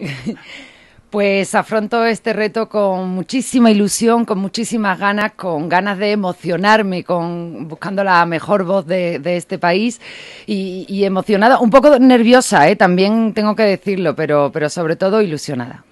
Pues afronto este reto con muchísima ilusión, con muchísimas ganas, con ganas de emocionarme, con buscando la mejor voz de, este país y, emocionada, un poco nerviosa, ¿eh? también tengo que decirlo, pero sobre todo ilusionada.